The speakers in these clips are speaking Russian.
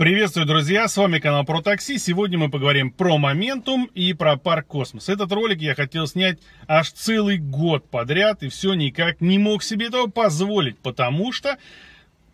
Приветствую, друзья! С вами канал Про Такси. Сегодня мы поговорим про Моментум и про Парк Космос. Этот ролик я хотел снять аж целый год подряд и все никак не мог себе этого позволить, потому что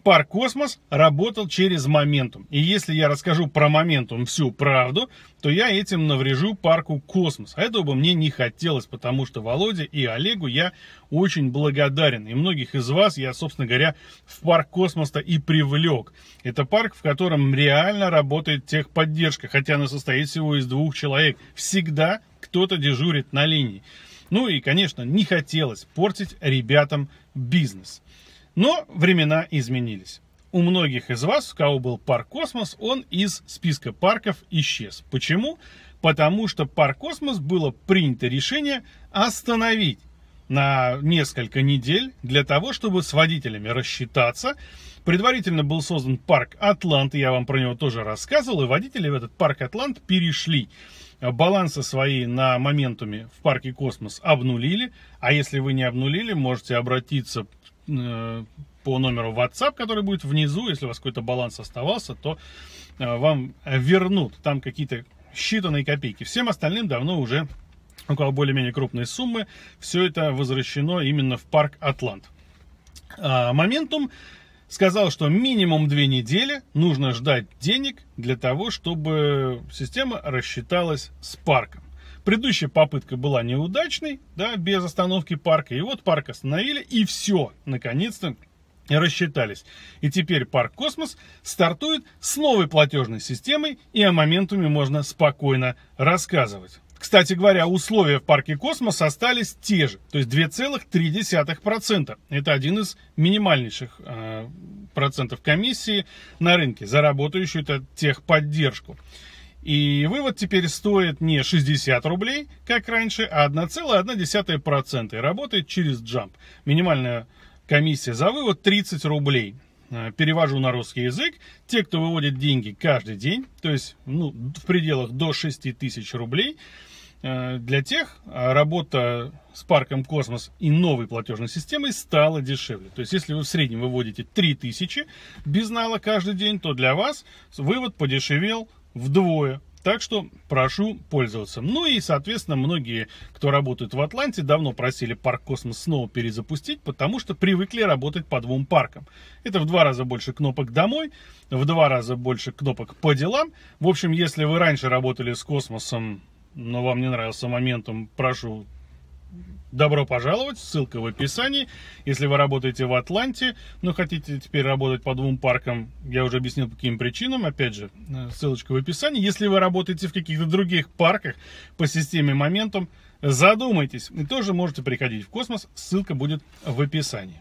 Парк Космос работал через Моментум. И если я расскажу про Моментум всю правду, то я этим наврежу парку Космос. А этого бы мне не хотелось, потому что Володе и Олегу я очень благодарен. И многих из вас я, собственно говоря, в парк Космос-то и привлек. Это парк, в котором реально работает техподдержка, хотя она состоит всего из двух человек. Всегда кто-то дежурит на линии. Ну и, конечно, не хотелось портить ребятам бизнес. Но времена изменились. У многих из вас, у кого был парк «Космос», он из списка парков исчез. Почему? Потому что парк «Космос» было принято решение остановить на несколько недель для того, чтобы с водителями рассчитаться. Предварительно был создан парк «Атлант», я вам про него тоже рассказывал, и водители в этот парк «Атлант» перешли. Балансы свои на моментуме в парке «Космос» обнулили, а если вы не обнулили, можете обратиться Э, по номеру WhatsApp, который будет внизу, если у вас какой-то баланс оставался, то э, вам вернут там какие-то считанные копейки. Всем остальным давно уже около более-менее крупные суммы, все это возвращено именно в парк Атлант. А, Моментум сказал, что минимум две недели нужно ждать денег для того, чтобы система рассчиталась с парком. Предыдущая попытка была неудачной, да, без остановки парка. И вот парк остановили, и все, наконец-то рассчитались. И теперь парк Космос стартует с новой платежной системой, и о моментуме можно спокойно рассказывать. Кстати говоря, условия в парке Космос остались те же, то есть 2,3%. Это один из минимальнейших э, процентов комиссии на рынке за работающую техподдержку. поддержку. И вывод теперь стоит не 60 рублей, как раньше, а 1,1% и работает через Jump. Минимальная комиссия за вывод 30 рублей. Э, перевожу на русский язык. Те, кто выводит деньги каждый день, то есть ну, в пределах до 6 тысяч рублей, э, для тех э, работа с парком Космос и новой платежной системой стала дешевле. То есть, если вы в среднем выводите 3000 без нала каждый день, то для вас вывод подешевел вдвое. Так что прошу пользоваться. Ну и, соответственно, многие, кто работает в Атланте, давно просили парк Космос снова перезапустить, потому что привыкли работать по двум паркам. Это в два раза больше кнопок домой, в два раза больше кнопок по делам. В общем, если вы раньше работали с Космосом, но вам не нравился моментом, прошу Добро пожаловать, ссылка в описании. Если вы работаете в Атланте, но хотите теперь работать по двум паркам, я уже объяснил по каким причинам, опять же, э, ссылочка в описании. Если вы работаете в каких-то других парках по системе Моментум, задумайтесь и тоже можете приходить в космос, ссылка будет в описании.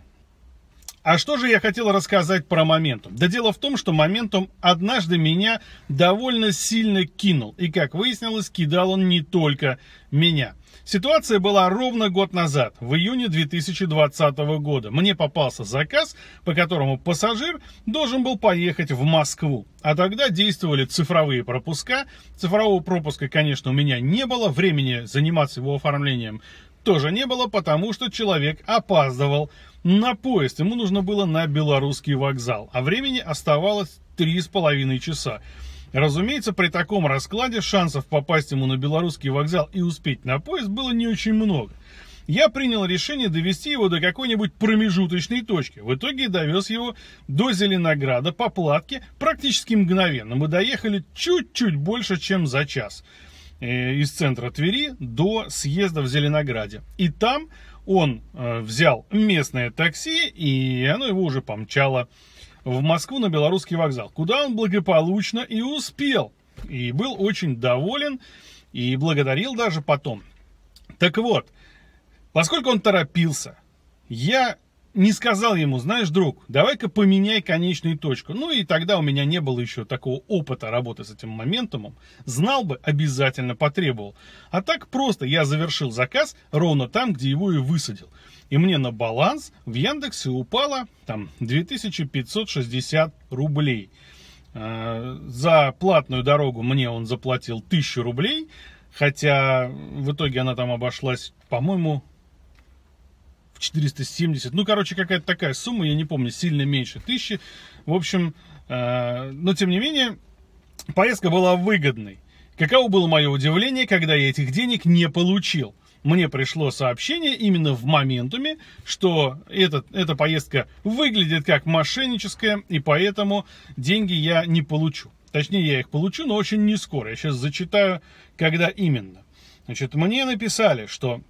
А что же я хотел рассказать про Моментум? Да дело в том, что Моментум однажды меня довольно сильно кинул. И, как выяснилось, кидал он не только меня. Ситуация была ровно год назад, в июне 2020 года. Мне попался заказ, по которому пассажир должен был поехать в Москву. А тогда действовали цифровые пропуска. Цифрового пропуска, конечно, у меня не было. Времени заниматься его оформлением тоже не было, потому что человек опаздывал на поезд. Ему нужно было на белорусский вокзал, а времени оставалось три с половиной часа. Разумеется, при таком раскладе шансов попасть ему на белорусский вокзал и успеть на поезд было не очень много. Я принял решение довести его до какой-нибудь промежуточной точки. В итоге довез его до Зеленограда по платке практически мгновенно. Мы доехали чуть-чуть больше, чем за час э, из центра Твери до съезда в Зеленограде. И там он э, взял местное такси, и оно его уже помчало в Москву на Белорусский вокзал, куда он благополучно и успел. И был очень доволен, и благодарил даже потом. Так вот, поскольку он торопился, я не сказал ему, знаешь, друг, давай-ка поменяй конечную точку. Ну и тогда у меня не было еще такого опыта работы с этим моментумом. Знал бы, обязательно потребовал. А так просто я завершил заказ ровно там, где его и высадил. И мне на баланс в Яндексе упало там 2560 рублей. Э, за платную дорогу мне он заплатил 1000 рублей, хотя в итоге она там обошлась, по-моему, в 470. Ну, короче, какая-то такая сумма, я не помню, сильно меньше тысячи. В общем, э, но тем не менее, поездка была выгодной. Каково было мое удивление, когда я этих денег не получил. Мне пришло сообщение именно в моментуме, что этот, эта поездка выглядит как мошенническая, и поэтому деньги я не получу. Точнее, я их получу, но очень не скоро. Я сейчас зачитаю, когда именно. Значит, мне написали, что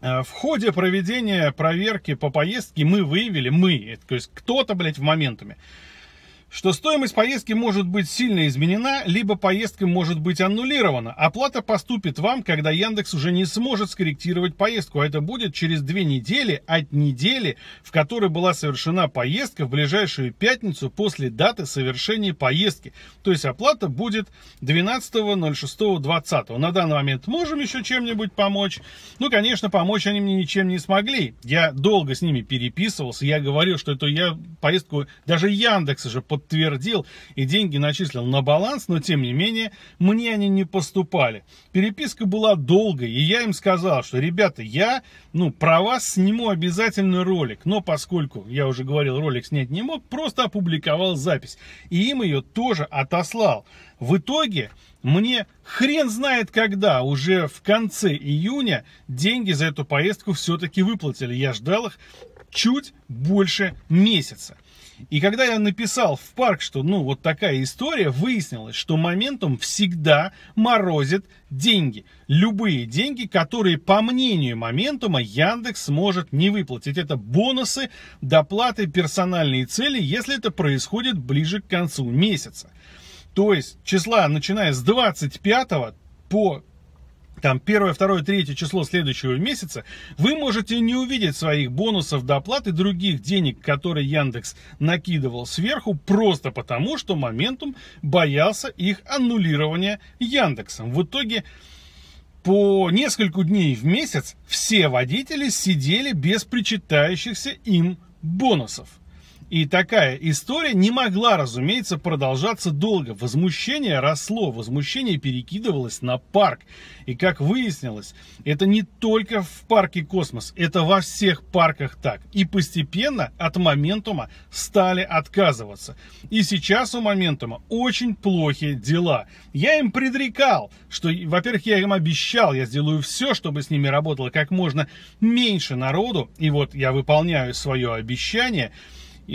Э, в ходе проведения проверки по поездке мы выявили, мы, то есть кто-то, блядь, в моментами, что стоимость поездки может быть сильно изменена, либо поездка может быть аннулирована. Оплата поступит вам, когда Яндекс уже не сможет скорректировать поездку, а это будет через две недели от недели, в которой была совершена поездка в ближайшую пятницу после даты совершения поездки. То есть оплата будет 12.06.20. На данный момент можем еще чем-нибудь помочь? Ну, конечно, помочь они мне ничем не смогли. Я долго с ними переписывался, я говорил, что это я поездку, даже Яндекс же под подтвердил и деньги начислил на баланс, но тем не менее мне они не поступали. Переписка была долгой, и я им сказал, что, ребята, я, ну, про вас сниму обязательный ролик, но поскольку, я уже говорил, ролик снять не мог, просто опубликовал запись, и им ее тоже отослал. В итоге мне хрен знает когда, уже в конце июня деньги за эту поездку все-таки выплатили. Я ждал их чуть больше месяца. И когда я написал в парк, что ну вот такая история, выяснилось, что моментом всегда морозит деньги. Любые деньги, которые, по мнению моментума, Яндекс может не выплатить. Это бонусы, доплаты, персональные цели, если это происходит ближе к концу месяца. То есть числа, начиная с 25 по там первое, второе, третье число следующего месяца, вы можете не увидеть своих бонусов, доплат и других денег, которые Яндекс накидывал сверху, просто потому, что Моментум боялся их аннулирования Яндексом. В итоге по несколько дней в месяц все водители сидели без причитающихся им бонусов. И такая история не могла, разумеется, продолжаться долго. Возмущение росло, возмущение перекидывалось на парк. И как выяснилось, это не только в парке Космос, это во всех парках так. И постепенно от Моментума стали отказываться. И сейчас у Моментума очень плохие дела. Я им предрекал, что, во-первых, я им обещал, я сделаю все, чтобы с ними работало как можно меньше народу. И вот я выполняю свое обещание –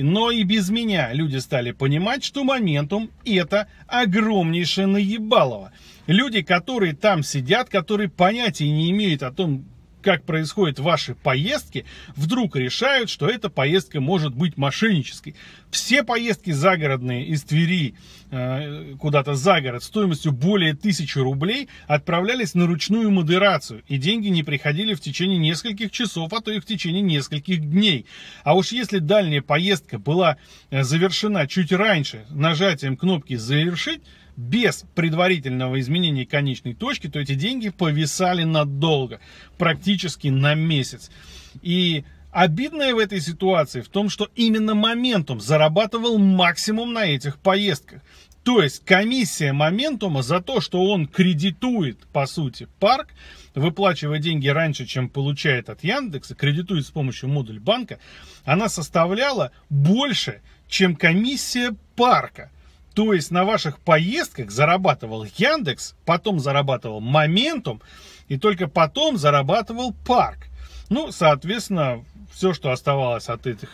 но и без меня люди стали понимать, что моментум это огромнейшее наебалово. Люди, которые там сидят, которые понятия не имеют о том, как происходят ваши поездки, вдруг решают, что эта поездка может быть мошеннической. Все поездки загородные из Твери э, куда-то за город стоимостью более тысячи рублей отправлялись на ручную модерацию, и деньги не приходили в течение нескольких часов, а то и в течение нескольких дней. А уж если дальняя поездка была э, завершена чуть раньше нажатием кнопки «Завершить», без предварительного изменения конечной точки, то эти деньги повисали надолго, практически на месяц. И обидное в этой ситуации в том, что именно моментум зарабатывал максимум на этих поездках. То есть комиссия моментума за то, что он кредитует, по сути, парк, выплачивая деньги раньше, чем получает от Яндекса, кредитует с помощью модуль банка, она составляла больше, чем комиссия парка. То есть на ваших поездках зарабатывал Яндекс, потом зарабатывал Моментум и только потом зарабатывал Парк. Ну, соответственно, все, что оставалось от этих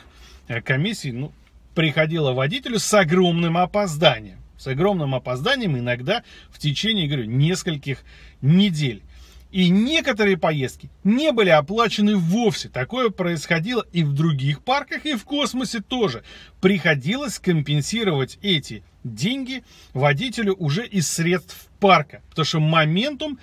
э, комиссий, ну, приходило водителю с огромным опозданием. С огромным опозданием иногда в течение, говорю, нескольких недель. И некоторые поездки не были оплачены вовсе. Такое происходило и в других парках, и в космосе тоже. Приходилось компенсировать эти деньги водителю уже из средств парка. Потому что моментум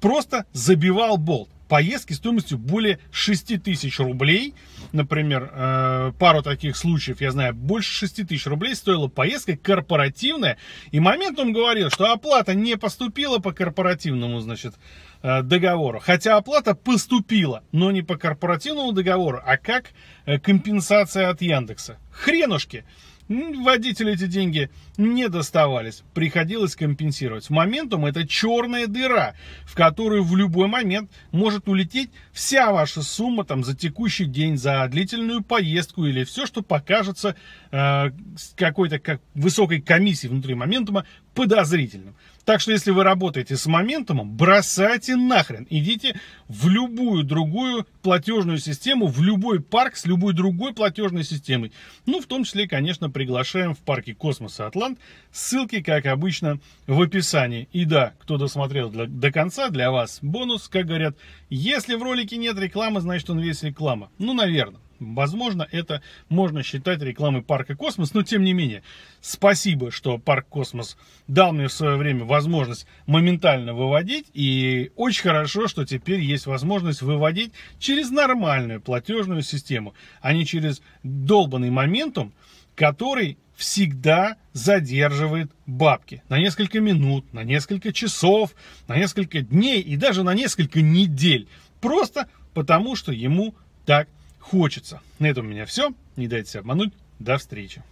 просто забивал болт поездки стоимостью более 6 тысяч рублей. Например, э, пару таких случаев, я знаю, больше 6 тысяч рублей стоила поездка корпоративная. И момент он говорил, что оплата не поступила по корпоративному, значит, э, договору. Хотя оплата поступила, но не по корпоративному договору, а как э, компенсация от Яндекса. Хренушки! водителю эти деньги не доставались, приходилось компенсировать. Моментум это черная дыра, в которую в любой момент может улететь вся ваша сумма там за текущий день, за длительную поездку или все, что покажется э, какой-то как высокой комиссии внутри моментума подозрительным. Так что если вы работаете с моментумом, бросайте нахрен. Идите в любую другую платежную систему, в любой парк с любой другой платежной системой. Ну, в том числе, конечно, приглашаем в парке космоса Атлант. Ссылки, как обычно, в описании. И да, кто досмотрел для, до конца, для вас бонус, как говорят, если в ролике нет рекламы, значит он весь реклама. Ну, наверное. Возможно, это можно считать рекламой парка Космос, но тем не менее, спасибо, что парк Космос дал мне в свое время возможность моментально выводить, и очень хорошо, что теперь есть возможность выводить через нормальную платежную систему, а не через долбанный моментум, который всегда задерживает бабки на несколько минут, на несколько часов, на несколько дней и даже на несколько недель. Просто потому, что ему так хочется. На этом у меня все. Не дайте себя обмануть. До встречи.